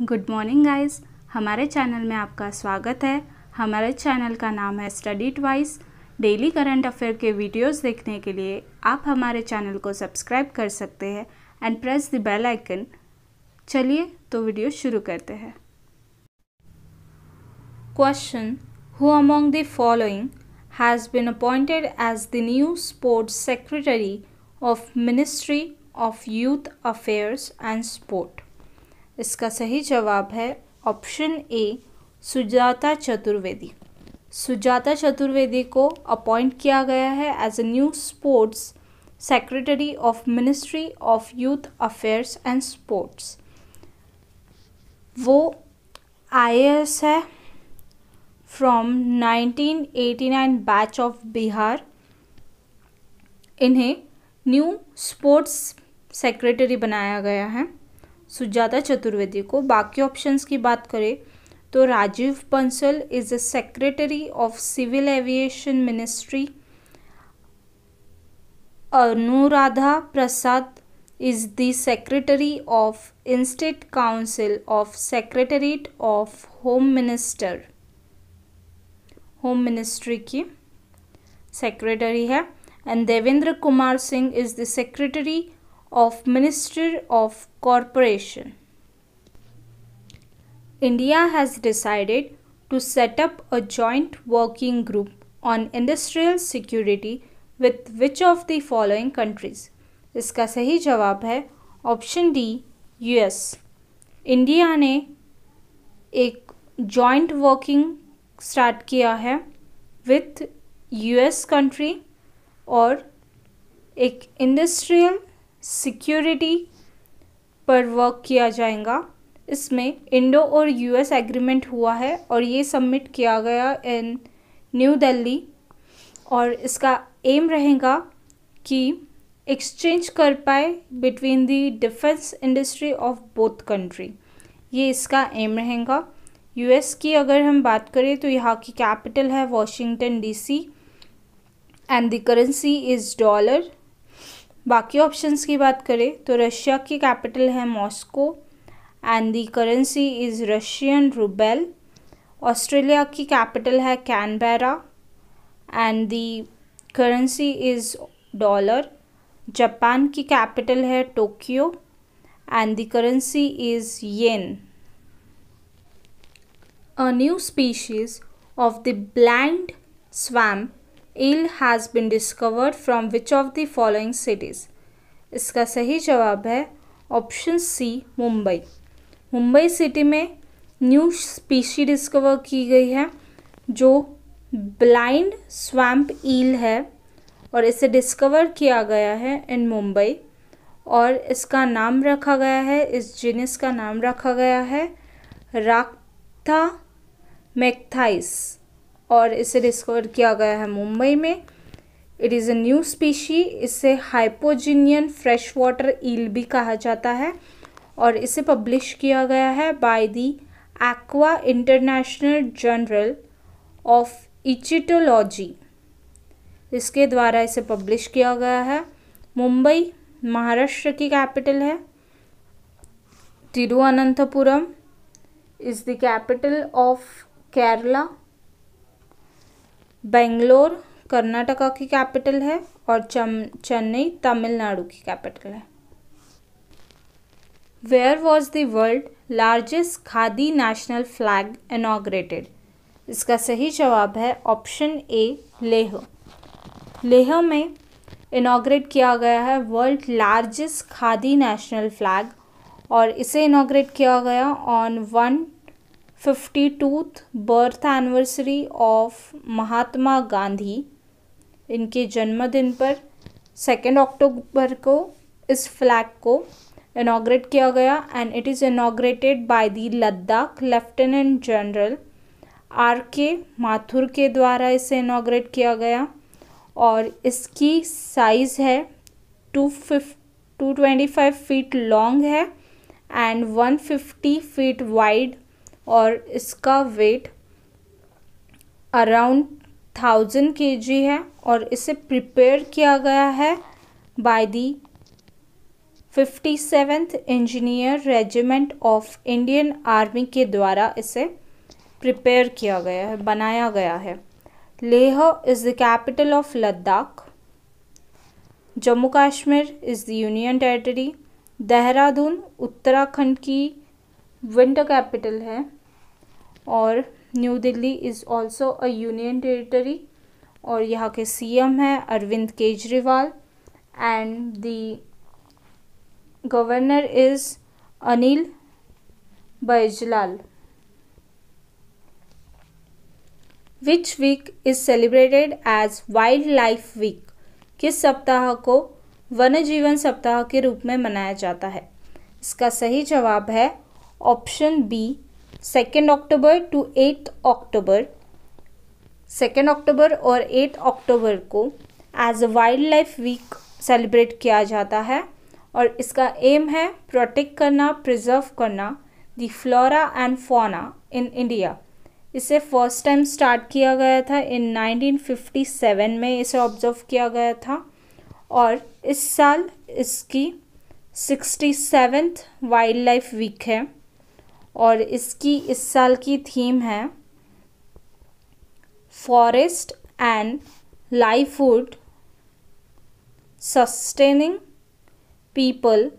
Good morning guys हमारे channel में आपका स्वागत है हमारे चैनल का नाम है study twice daily current affair के वीडियोस देखने के लिए आप हमारे चैनल को सब्सक्राइब कर सकते हैं and press the bell icon चलिए तो वीडियो शुरू करते हैं question who among the following has been appointed as the new sports secretary of ministry of youth affairs and sport इसका सही जवाब है ऑप्शन ए सुजाता चतुर्वेदी सुजाता चतुर्वेदी को अपॉइंट किया गया है as a new sports secretary of ministry of youth affairs and sports वो आई है फ्रॉम 1989 बैच ऑफ बिहार इन्हें न्यू स्पोर्ट्स सेक्रेटरी बनाया गया है सुजाता चतुर्वेदी को बाकी ऑप्शंस की बात करें तो Rajiv Bansal is the secretary of civil aviation ministry Anuradha Prasad is the secretary of interstate council of secretariat of home minister home ministry की सेक्रेटरी है and Devendra Kumar Singh is the secretary of Minister of Corporation. India has decided to set up a joint working group on industrial security with which of the following countries? इसका सही जवाब है option D US India ने एक joint working start किया है with US country और एक इंडस्ट्रियल सिक्योरिटी पर वर्क किया जाएगा इसमें इंडो और यूएस एग्रीमेंट हुआ है और ये सबमिट किया गया इन न्यू दिल्ली और इसका एम रहेगा कि एक्सचेंज कर पाए between the defence industry of both country ये इसका एम रहेगा यूएस की अगर हम बात करें तो यहाँ की कैपिटल है Washington DC and the currency is dollar बाकी ऑप्शंस की बात करें तो रशिया की कैपिटल है Moscow and the currency is Russian rouble Australia की कैपिटल है Canberra and the currency is dollar Japan की कैपिटल है Tokyo and the currency is yen a new species of the blind swamp eel has been discovered from which of the following cities इसका सही जवाब है option सी Mumbai Mumbai city में new species discover की गई है जो ब्लाइंड स्वैम्प ईल है और इसे डिस्कवर किया गया है इन मुंबई और इसका नाम रखा गया है इस जीनस का नाम रखा गया है राक्था मैक्थाइस और इसे डिस्कवर किया गया है मुंबई में it is a new species इसे हाइपोजिनियन फ्रेश वाटर ईल भी कहा जाता है और इसे पब्लिश किया गया है by the aqua international journal of ichthyology इसके द्वारा इसे पब्लिश किया गया है मुंबई महाराष्ट्र की कैपिटल है Thiruvananthapuram is the capital of Kerala Bangalore Karnataka की कैपिटल है और चेन्नई तमिलनाडु की कैपिटल है where was the world largest khadi national flag inaugurated इसका सही जवाब है ऑप्शन ए लेह लेह में इनाग्रेट किया गया है world largest khadi national flag और इसे इनाग्रेट किया गया ऑन वन फिफ्टी टूथ birth anniversary of Mahatma Gandhi इनके जन्मदिन पर सेकेंड अक्टूबर को इस फ्लैग को इनाग्रेट किया गया and it is inaugurated by the Ladakh lieutenant general R K Mathur के द्वारा इसे इनाग्रेट किया गया और इसकी साइज़ है टू फिफ two twenty five feet long है and one fifty feet wide और इसका वेट अराउंड थाउजेंड के है और इसे प्रिपेयर किया गया है by the fifty seventh engineer regiment of Indian army के द्वारा इसे प्रिपेयर किया गया है बनाया गया है Leh is the capital of Ladakh Jammu Kashmir is the union territory Dehradun Uttarakhand की विंटर कैपिटल है और new Delhi is also a union territory और यहाँ के सीएम हैं Arvind Kejriwal and the governor is Anil Baijal which week is celebrated as wildlife week किस सप्ताह को वन्य जीवन सप्ताह के रूप में मनाया जाता है इसका सही जवाब है option B second October to eighth October second October और एट अक्टूबर को as a wildlife week celebrate किया जाता है और इसका एम है प्रोटेक्ट करना प्रिजर्व करना दी flora and fauna in India इसे फर्स्ट टाइम स्टार्ट किया गया था इन 1957 में इसे ऑब्जर्व किया गया था और इस साल इसकी sixty seventh wildlife week है और इसकी इस साल की थीम है forest and livelihood sustaining people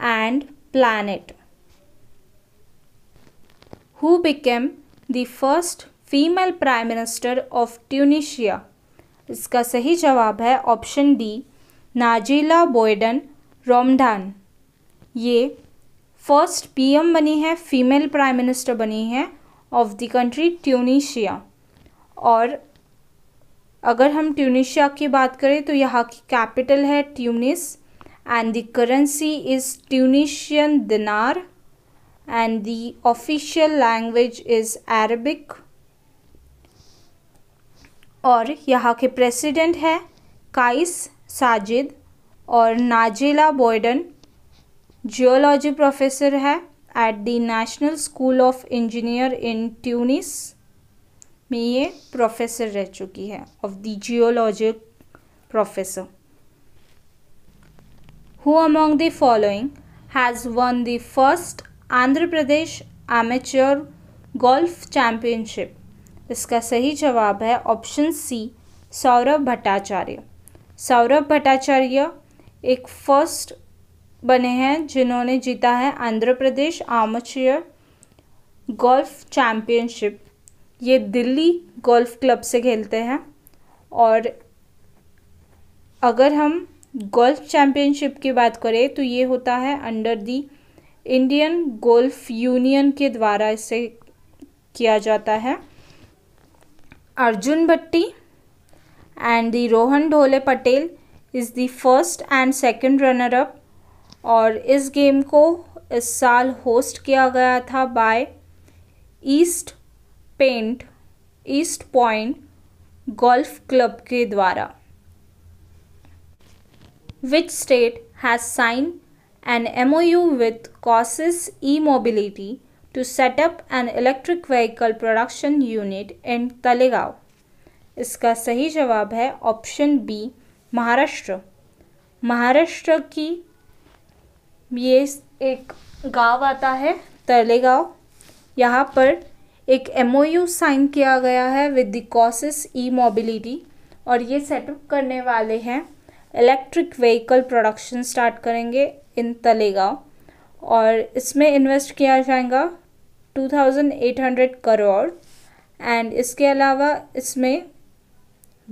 and planet who became the first female prime minister of Tunisia इसका सही जवाब है ऑप्शन डी नाजीला बोयडन रोमडान ये फर्स्ट पीएम बनी है फीमेल प्राइम मिनिस्टर बनी है ऑफ द कंट्री ट्यूनिशिया और अगर हम ट्यूनिशिया की बात करें तो यहाँ की कैपिटल है Tunis and the currency is Tunisian dinar and the official language is Arabic और यहाँ के प्रेसिडेंट है काइस साजिद और नाजेला बॉयडन जियोलॉजी प्रोफेसर है at the national school of engineer in Tunis में ये प्रोफेसर रह चुकी है of the geology professor who among the following has won the first Andhra Pradesh amateur golf championship इसका सही जवाब है ऑप्शन सी सौरभ भट्टाचार्य सौरभ भट्टाचार्य एक फर्स्ट बने हैं जिन्होंने जीता है Andhra Pradesh amateur golf championship ये दिल्ली गोल्फ क्लब से खेलते हैं और अगर हम गोल्फ चैम्पियनशिप की बात करें तो ये होता है under the Indian golf union के द्वारा इसे किया जाता है Arjun Bhatti and the Rohan Dhole Patel is the first and second runner up और इस गेम को इस साल होस्ट किया गया था by east paint east point golf club के द्वारा which state has sign an M O U with Kosis e mobility to setup an electric vehicle production unit in Talegaon. इसका सही जवाब है ऑप्शन बी महाराष्ट्र महाराष्ट्र की ये एक गांव आता है तरले गांव यहाँ पर एक एमओयू साइन किया गया है with the Kosis e mobility और ये सेटअप करने वाले हैं इलेक्ट्रिक व्हीकल प्रोडक्शन स्टार्ट करेंगे इन तलेगांव और इसमें इन्वेस्ट किया जाएगा 2800 करोड़ एंड इसके अलावा इसमें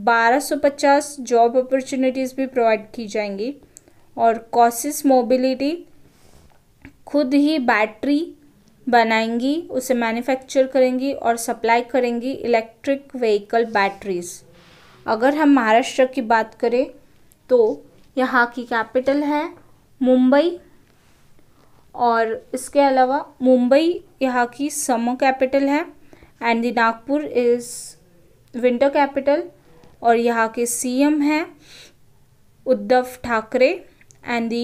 1250 जॉब अपॉर्चुनिटीज़ भी प्रोवाइड की जाएंगी और कॉसिस मोबिलिटी खुद ही बैटरी बनाएंगी उसे मैन्युफैक्चर करेंगी और सप्लाई करेंगी इलेक्ट्रिक व्हीकल बैटरीज अगर हम महाराष्ट्र की बात करें तो यहाँ की कैपिटल है मुंबई और इसके अलावा मुंबई यहाँ की समर कैपिटल है and the Nagpur is winter capital और यहाँ के सीएम हैं Uddhav Thackeray and the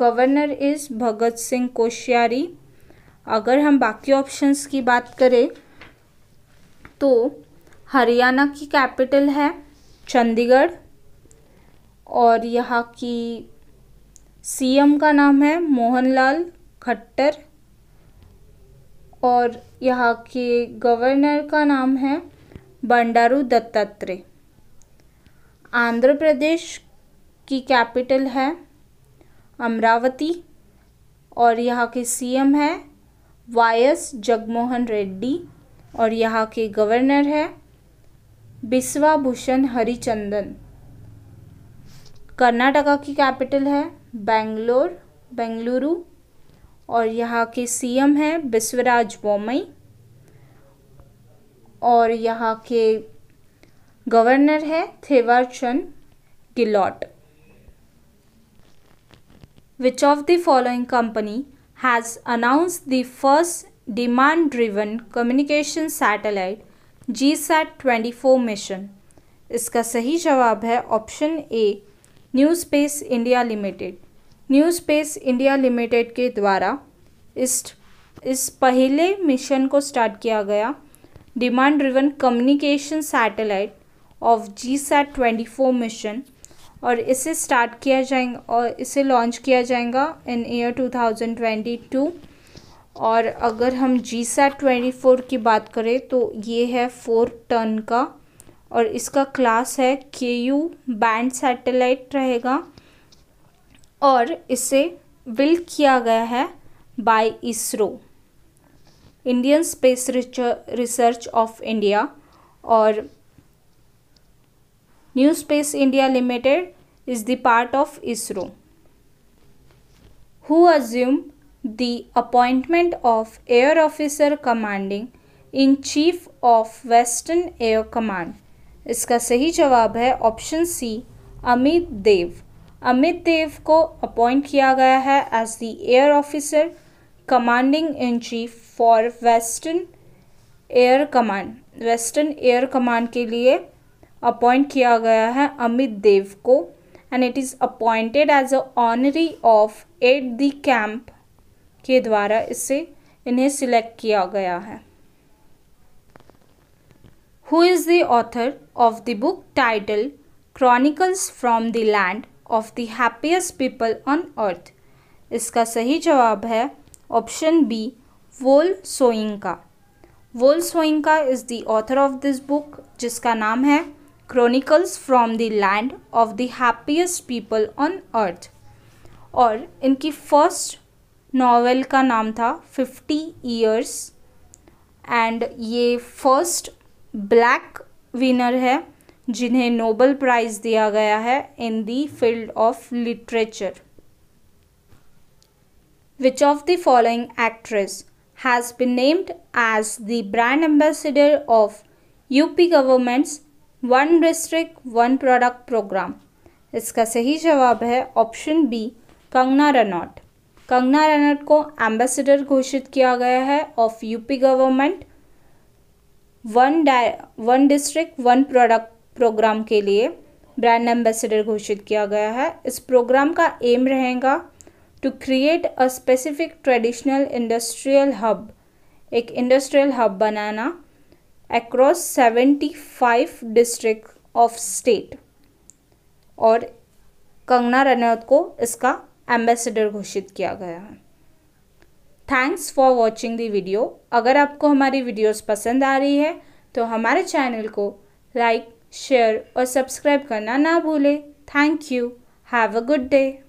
governor is Bhagat Singh Koshyari अगर हम बाकी ऑप्शंस की बात करें तो हरियाणा की कैपिटल है चंडीगढ़ और यहाँ की सीएम का नाम है मोहनलाल खट्टर और यहाँ के गवर्नर का नाम है बंडारू दत्तात्रेय आंध्र प्रदेश की कैपिटल है अमरावती और यहाँ के सीएम हैं वाई एस जगमोहन रेड्डी और यहाँ के गवर्नर हैं बिस्वा भूषण हरिचंदन कर्नाटका की कैपिटल है बेंगलोर बेंगलुरु और यहाँ के सीएम हैं बिस्वराज बोमई और यहाँ के गवर्नर है Thawar Chand Gehlot Which of the following company has announced the first demand driven communication satellite GSAT 24 mission? iska sahi jawab hai option a new space india limited new space india limited ke dwara is इस पहले mission को start किया गया demand driven communication satellite of G sat twenty four mission और इसे start किया जाएगा और इसे लॉन्च किया जाएगा इन ईयर 2022 और अगर हम जी सैट ट्वेंटी की बात करें तो ये है फोर टन का और इसका क्लास है के यू बैंड सैटेलाइट रहेगा और इसे बिल किया गया है by ISRO Indian space research of India और New Space India Limited is the part of ISRO. Who assumed the appointment of Air Officer Commanding in Chief of Western Air Command? इसका सही जवाब है ऑप्शन सी अमित देव अमित देव को appoint किया गया है as the air officer commanding in chief for western air command western air command के लिए अपॉइंट किया गया है अमित देव को and it is appointed as a honorary of at the camp के द्वारा इसे इन्हें सिलेक्ट किया गया है who is the author of the book title chronicles from the land of the happiest people on earth इसका सही जवाब है option B Wole Soyinka Wole Soyinka is the author of this book जिसका नाम है chronicles from the land of the happiest people on earth और इनकी first novel का नाम था फिफ्टी ईयर्स एंड ये फर्स्ट ब्लैक विनर है जिन्हें नोबल प्राइज दिया गया है in the field of literature which of the following actress has been named as the brand ambassador of UP government's one district one product programme इसका सही जवाब है ऑप्शन बी कंगना रनौट कंगना रनौट को एम्बेसडर घोषित किया गया है of UP government one one district one product programme के लिए ब्रांड एम्बेसडर घोषित किया गया है इस प्रोग्राम का एम रहेगा to create a specific traditional industrial hub एक इंडस्ट्रियल हब बनाना across 75 डिस्ट्रिक्ट ऑफ स्टेट और कंगना रनौत को इसका एम्बेसडर घोषित किया गया है thanks for watching the video अगर आपको हमारी वीडियोस पसंद आ रही है तो हमारे चैनल को लाइक शेयर और सब्सक्राइब करना ना भूलें thank you have a good day